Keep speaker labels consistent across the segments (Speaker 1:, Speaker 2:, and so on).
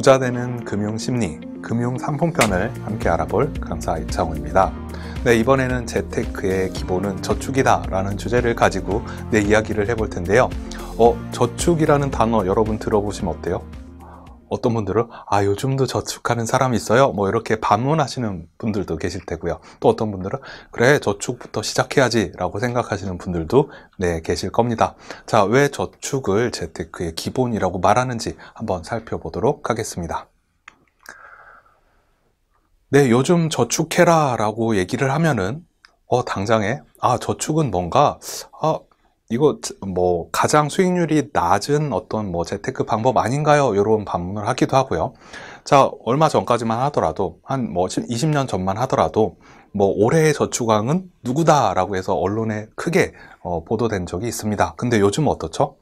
Speaker 1: 부자되는 금융심리, 금융상품편을 함께 알아볼 강사 이창호입니다. 네, 이번에는 재테크의 기본은 저축이다 라는 주제를 가지고 내 이야기를 해볼 텐데요. 어, 저축이라는 단어 여러분 들어보시면 어때요? 어떤 분들은 아 요즘도 저축하는 사람 있어요 뭐 이렇게 반문하시는 분들도 계실 테고요 또 어떤 분들은 그래 저축부터 시작해야지 라고 생각하시는 분들도 네 계실 겁니다 자 왜 저축을 재테크의 기본이라고 말하는지 한번 살펴보도록 하겠습니다 네 요즘 저축해라 라고 얘기를 하면은 어 당장에 아 저축은 뭔가 아 이거 뭐 가장 수익률이 낮은 어떤 뭐 재테크 방법 아닌가요? 이런 반문을 하기도 하고요. 자, 얼마 전까지만 하더라도 한뭐 20년 전만 하더라도 뭐 올해의 저축왕은 누구다라고 해서 언론에 크게 어, 보도된 적이 있습니다. 근데 요즘 어떻죠?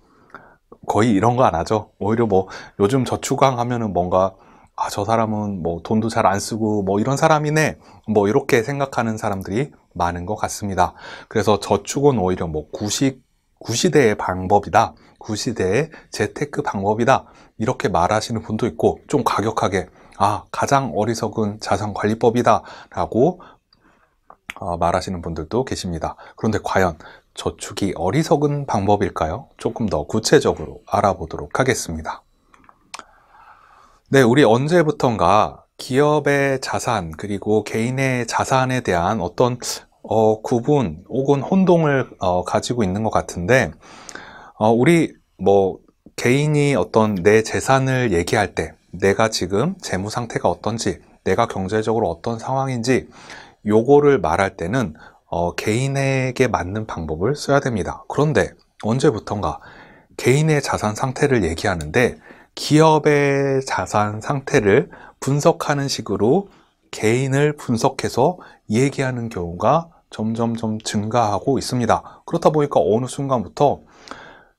Speaker 1: 거의 이런 거 안 하죠. 오히려 뭐 요즘 저축왕 하면은 뭔가 아, 저 사람은 뭐 돈도 잘 안 쓰고 뭐 이런 사람이네. 뭐 이렇게 생각하는 사람들이 많은 것 같습니다. 그래서 저축은 오히려 뭐 구식 구시대의 방법이다. 구시대의 재테크 방법이다. 이렇게 말하시는 분도 있고 좀 과격하게 아 가장 어리석은 자산관리법이다 라고 어, 말하시는 분들도 계십니다. 그런데 과연 저축이 어리석은 방법일까요? 조금 더 구체적으로 알아보도록 하겠습니다. 네, 우리 언제부턴가 기업의 자산 그리고 개인의 자산에 대한 어떤 어, 구분 혹은 혼동을 어, 가지고 있는 것 같은데 어, 우리 뭐 개인이 어떤 내 재산을 얘기할 때 내가 지금 재무 상태가 어떤지 내가 경제적으로 어떤 상황인지 요거를 말할 때는 어, 개인에게 맞는 방법을 써야 됩니다. 그런데 언제부턴가 개인의 자산 상태를 얘기하는데 기업의 자산 상태를 분석하는 식으로 개인을 분석해서 얘기하는 경우가 점점점 증가하고 있습니다. 그렇다 보니까 어느 순간부터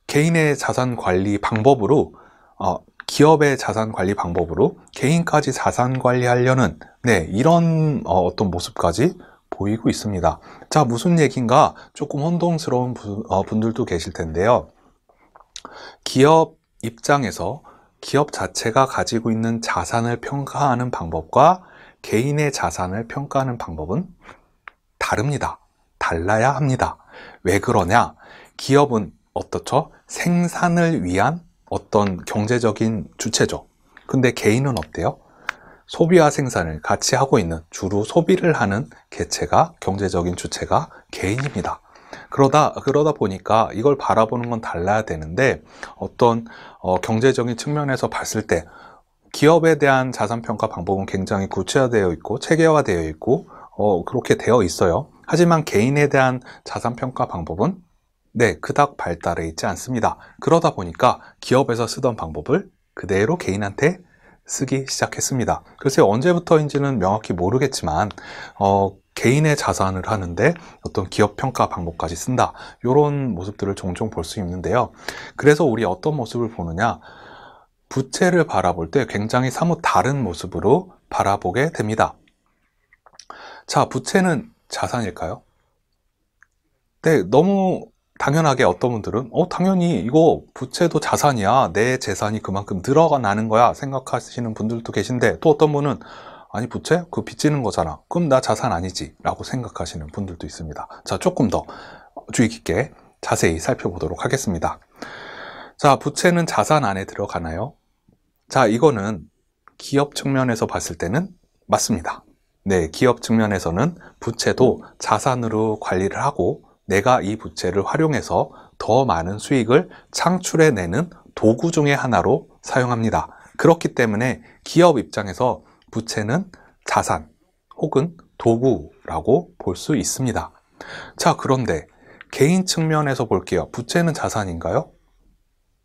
Speaker 1: 개인의 자산 관리 방법으로 어, 기업의 자산 관리 방법으로 개인까지 자산 관리하려는 네 이런 어, 어떤 모습까지 보이고 있습니다. 자 무슨 얘기인가 조금 혼동스러운 부, 어, 분들도 계실 텐데요. 기업 입장에서 기업 자체가 가지고 있는 자산을 평가하는 방법과 개인의 자산을 평가하는 방법은 다릅니다. 달라야 합니다. 왜 그러냐? 기업은 어떻죠? 생산을 위한 어떤 경제적인 주체죠. 근데 개인은 어때요? 소비와 생산을 같이 하고 있는 주로 소비를 하는 개체가 경제적인 주체가 개인입니다. 그러다 그러다 보니까 이걸 바라보는 건 달라야 되는데 어떤 어, 경제적인 측면에서 봤을 때 기업에 대한 자산 평가 방법은 굉장히 구체화되어 있고 체계화되어 있고 어, 그렇게 되어 있어요. 하지만 개인에 대한 자산 평가 방법은 네, 그닥 발달해 있지 않습니다. 그러다 보니까 기업에서 쓰던 방법을 그대로 개인한테 쓰기 시작했습니다. 글쎄 언제부터인지는 명확히 모르겠지만 어, 개인의 자산을 하는데 어떤 기업 평가 방법까지 쓴다 이런 모습들을 종종 볼 수 있는데요. 그래서 우리 어떤 모습을 보느냐 부채를 바라볼 때 굉장히 사뭇 다른 모습으로 바라보게 됩니다. 자, 부채는 자산일까요? 네, 너무 당연하게 어떤 분들은 어 당연히 이거 부채도 자산이야 내 재산이 그만큼 늘어나는 거야 생각하시는 분들도 계신데 또 어떤 분은 아니 부채? 그 빚지는 거잖아 그럼 나 자산 아니지 라고 생각하시는 분들도 있습니다 자 조금 더 주의 깊게 자세히 살펴보도록 하겠습니다 자 부채는 자산 안에 들어가나요? 자 이거는 기업 측면에서 봤을 때는 맞습니다 네, 기업 측면에서는 부채도 자산으로 관리를 하고 내가 이 부채를 활용해서 더 많은 수익을 창출해내는 도구 중의 하나로 사용합니다. 그렇기 때문에 기업 입장에서 부채는 자산 혹은 도구라고 볼 수 있습니다. 자, 그런데 개인 측면에서 볼게요. 부채는 자산인가요?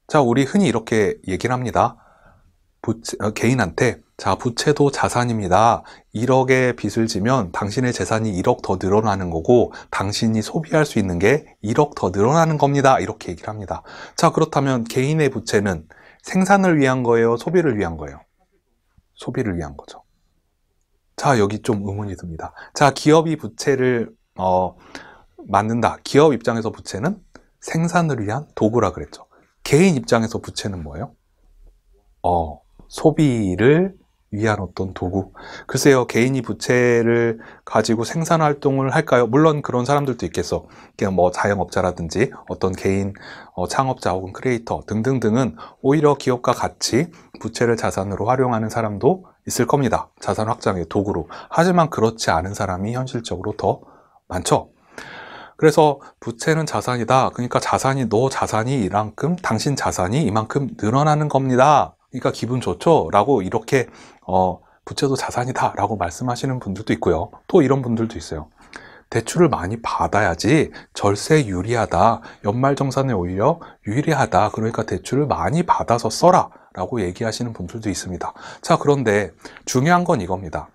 Speaker 1: 자, 우리 흔히 이렇게 얘기를 합니다. 부채, 어, 개인한테 자, 부채도 자산입니다. 1억에 빚을 지면 당신의 재산이 1억 더 늘어나는 거고 당신이 소비할 수 있는 게 1억 더 늘어나는 겁니다. 이렇게 얘기를 합니다. 자, 그렇다면 개인의 부채는 생산을 위한 거예요? 소비를 위한 거예요? 소비를 위한 거죠. 자, 여기 좀 의문이 듭니다. 자, 기업이 부채를 어, 만든다. 기업 입장에서 부채는 생산을 위한 도구라 그랬죠. 개인 입장에서 부채는 뭐예요? 어, 소비를 위한 어떤 도구. 글쎄요, 개인이 부채를 가지고 생산 활동을 할까요? 물론 그런 사람들도 있겠어. 그냥 뭐 자영업자라든지 어떤 개인 어, 창업자 혹은 크리에이터 등등등은 오히려 기업과 같이 부채를 자산으로 활용하는 사람도 있을 겁니다. 자산 확장의 도구로. 하지만 그렇지 않은 사람이 현실적으로 더 많죠. 그래서 부채는 자산이다. 그러니까 자산이 너 자산이 이만큼, 당신 자산이 이만큼 늘어나는 겁니다. 그러니까 기분 좋죠? 라고 이렇게 어, 부채도 자산이다 라고 말씀하시는 분들도 있고요. 또 이런 분들도 있어요. 대출을 많이 받아야지 절세 유리하다. 연말정산에 오히려 유리하다. 그러니까 대출을 많이 받아서 써라. 라고 얘기하시는 분들도 있습니다. 자, 그런데 중요한 건 이겁니다.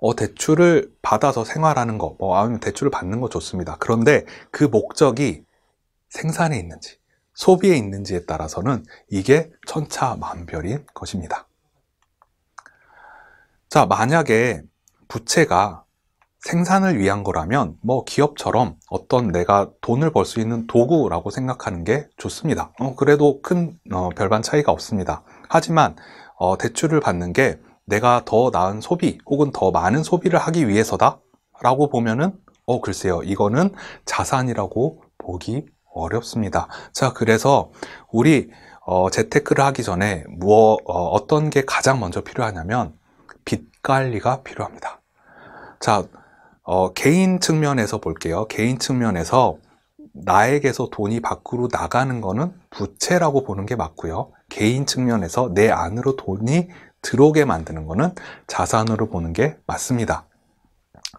Speaker 1: 어, 대출을 받아서 생활하는 거, 뭐, 아니면 대출을 받는 거 좋습니다. 그런데 그 목적이 생산에 있는지, 소비에 있는지에 따라서는 이게 천차만별인 것입니다. 자, 만약에 부채가 생산을 위한 거라면 뭐 기업처럼 어떤 내가 돈을 벌 수 있는 도구라고 생각하는 게 좋습니다. 어, 그래도 큰 어, 별반 차이가 없습니다. 하지만 어, 대출을 받는 게 내가 더 나은 소비 혹은 더 많은 소비를 하기 위해서다 라고 보면은 어 글쎄요 이거는 자산이라고 보기 어렵습니다. 자, 그래서 우리 어, 재테크를 하기 전에 무어, 어, 떤게 가장 먼저 필요하냐면 빛 관리가 필요합니다. 자, 어, 개인 측면에서 볼게요. 개인 측면에서 나에게서 돈이 밖으로 나가는 거는 부채라고 보는 게 맞고요. 개인 측면에서 내 안으로 돈이 들어오게 만드는 거는 자산으로 보는 게 맞습니다.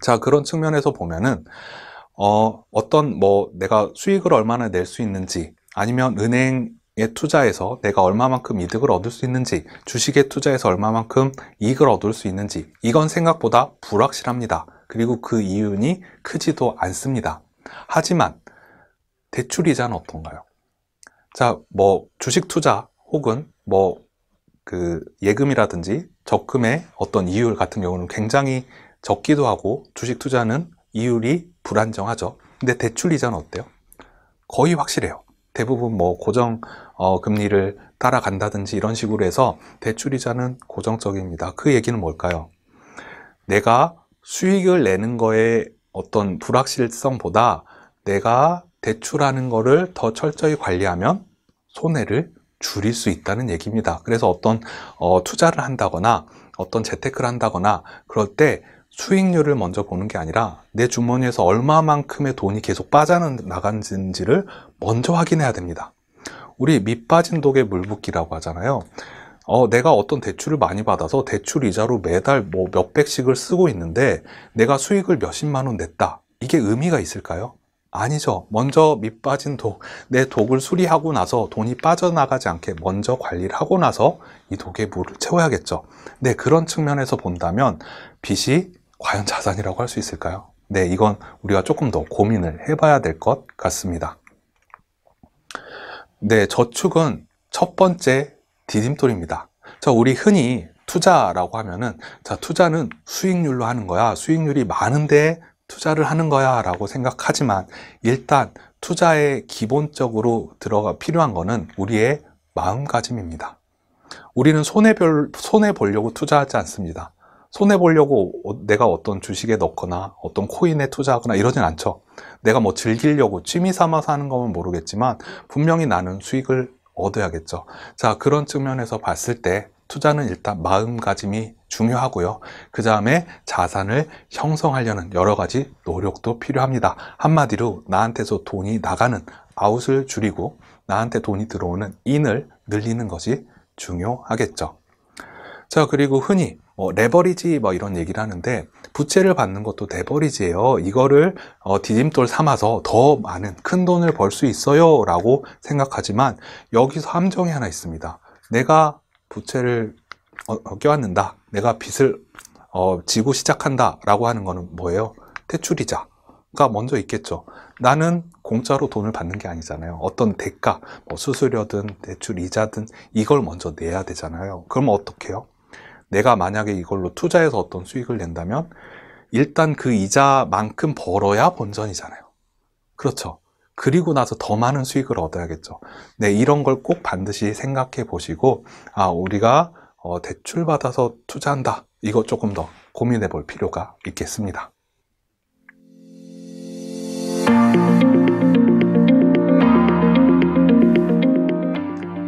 Speaker 1: 자, 그런 측면에서 보면은 어, 어떤 뭐 내가 수익을 얼마나 낼 수 있는지 아니면 은행 에 투자해서 내가 얼마만큼 이득을 얻을 수 있는지 주식에 투자해서 얼마만큼 이익을 얻을 수 있는지 이건 생각보다 불확실합니다 그리고 그 이윤이 크지도 않습니다 하지만 대출이자는 어떤가요? 자, 뭐 주식 투자 혹은 뭐 그 예금이라든지 적금의 어떤 이율 같은 경우는 굉장히 적기도 하고 주식 투자는 이율이 불안정하죠. 근데 대출 이자는 어때요? 거의 확실해요. 대부분 뭐 고정 어, 금리를 따라간다든지 이런 식으로 해서 대출 이자는 고정적입니다. 그 얘기는 뭘까요? 내가 수익을 내는 거에 어떤 불확실성보다 내가 대출하는 거를 더 철저히 관리하면 손해를 줄일 수 있다는 얘기입니다. 그래서 어떤 어, 투자를 한다거나 어떤 재테크를 한다거나 그럴 때 수익률을 먼저 보는 게 아니라 내 주머니에서 얼마만큼의 돈이 계속 빠져나간지를 먼저 확인해야 됩니다. 우리 밑빠진 독에 물붓기라고 하잖아요. 어, 내가 어떤 대출을 많이 받아서 대출 이자로 매달 뭐 몇백씩을 쓰고 있는데 내가 수익을 몇십만 원 냈다. 이게 의미가 있을까요? 아니죠. 먼저 밑빠진 독, 내 독을 수리하고 나서 돈이 빠져나가지 않게 먼저 관리를 하고 나서 이 독에 물을 채워야겠죠. 네, 그런 측면에서 본다면 빚이 과연 자산이라고 할 수 있을까요? 네, 이건 우리가 조금 더 고민을 해봐야 될 것 같습니다. 네, 저축은 첫 번째 디딤돌입니다. 자, 우리 흔히 투자라고 하면은 자, 투자는 수익률로 하는 거야. 수익률이 많은데 투자를 하는 거야 라고 생각하지만 일단 투자에 기본적으로 들어가 필요한 거는 우리의 마음가짐입니다. 우리는 손해 볼, 손해 보려고 투자하지 않습니다. 손해보려고 어, 내가 어떤 주식에 넣거나 어떤 코인에 투자하거나 이러진 않죠. 내가 뭐 즐기려고 취미 삼아서 하는 거면 모르겠지만 분명히 나는 수익을 얻어야겠죠. 자, 그런 측면에서 봤을 때 투자는 일단 마음가짐이 중요하고요. 그 다음에 자산을 형성하려는 여러 가지 노력도 필요합니다. 한마디로 나한테서 돈이 나가는 아웃을 줄이고 나한테 돈이 들어오는 인을 늘리는 것이 중요하겠죠. 자, 그리고 흔히 어, 레버리지 뭐 이런 얘기를 하는데 부채를 받는 것도 레버리지예요. 이거를 어, 디딤돌 삼아서 더 많은 큰 돈을 벌 수 있어요 라고 생각하지만 여기서 함정이 하나 있습니다. 내가 부채를 어, 어, 껴안는다. 내가 빚을 어, 지고 시작한다 라고 하는 거는 뭐예요? 대출이자. 가 먼저 있겠죠. 나는 공짜로 돈을 받는 게 아니잖아요. 어떤 대가, 뭐 수수료든 대출 이자든 이걸 먼저 내야 되잖아요. 그럼 어떻게 해요? 내가 만약에 이걸로 투자해서 어떤 수익을 낸다면 일단 그 이자만큼 벌어야 본전이잖아요. 그렇죠. 그리고 나서 더 많은 수익을 얻어야겠죠. 네, 이런 걸 꼭 반드시 생각해 보시고, 아, 우리가 어, 대출 받아서 투자한다. 이거 조금 더 고민해 볼 필요가 있겠습니다.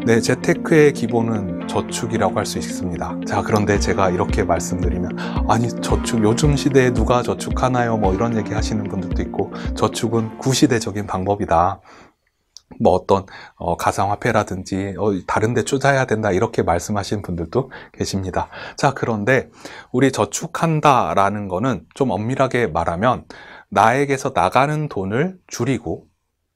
Speaker 1: 네, 재테크의 기본은 저축이라고 할 수 있습니다. 자, 그런데 제가 이렇게 말씀드리면 아니, 저축 요즘 시대에 누가 저축하나요? 뭐 이런 얘기 하시는 분들도 있고 저축은 구시대적인 방법이다. 뭐 어떤 어, 가상화폐라든지 어, 다른데 투자해야 된다 이렇게 말씀하시는 분들도 계십니다. 자 그런데 우리 저축한다라는 거는 좀 엄밀하게 말하면 나에게서 나가는 돈을 줄이고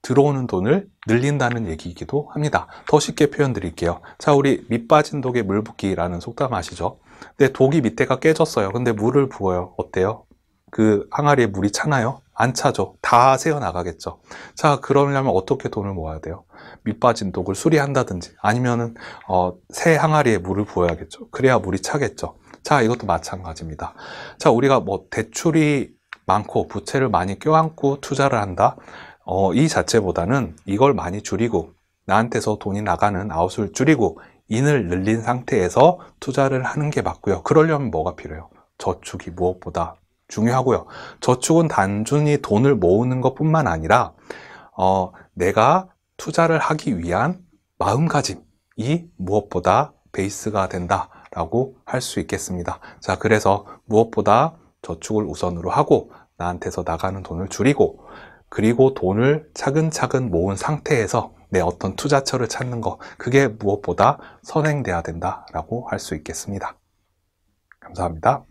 Speaker 1: 들어오는 돈을 늘린다는 얘기이기도 합니다. 더 쉽게 표현 드릴게요. 자, 우리 밑 빠진 독에 물 붓기라는 속담 아시죠? 근데 독이 밑에가 깨졌어요. 근데 물을 부어요. 어때요? 그 항아리에 물이 차나요? 안 차죠. 다 새어나가겠죠. 자, 그러려면 어떻게 돈을 모아야 돼요? 밑빠진 독을 수리한다든지 아니면은 어, 새 항아리에 물을 부어야겠죠. 그래야 물이 차겠죠. 자, 이것도 마찬가지입니다. 자, 우리가 뭐 대출이 많고 부채를 많이 껴안고 투자를 한다. 어, 이 자체보다는 이걸 많이 줄이고 나한테서 돈이 나가는 아웃을 줄이고 인을 늘린 상태에서 투자를 하는 게 맞고요. 그러려면 뭐가 필요해요? 저축이 무엇보다 중요하고요. 저축은 단순히 돈을 모으는 것뿐만 아니라 어, 내가 투자를 하기 위한 마음가짐이 무엇보다 베이스가 된다라고 할 수 있겠습니다. 자, 그래서 무엇보다 저축을 우선으로 하고 나한테서 나가는 돈을 줄이고 그리고 돈을 차근차근 모은 상태에서 내 어떤 투자처를 찾는 것 그게 무엇보다 선행돼야 된다라고 할 수 있겠습니다. 감사합니다.